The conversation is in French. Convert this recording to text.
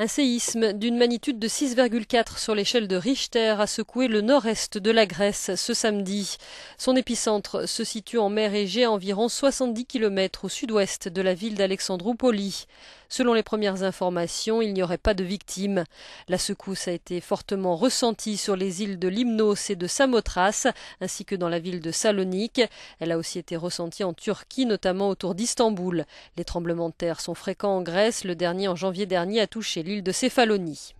Un séisme d'une magnitude de 6,4 sur l'échelle de Richter a secoué le nord-est de la Grèce ce samedi. Son épicentre se situe en mer Égée environ 70 km au sud-ouest de la ville d'Alexandroupoli. Selon les premières informations, il n'y aurait pas de victimes. La secousse a été fortement ressentie sur les îles de Limnos et de Samothrace, ainsi que dans la ville de Salonique. Elle a aussi été ressentie en Turquie, notamment autour d'Istanbul. Les tremblements de terre sont fréquents en Grèce. Le dernier en janvier dernier a touché l'île de Céphalonie.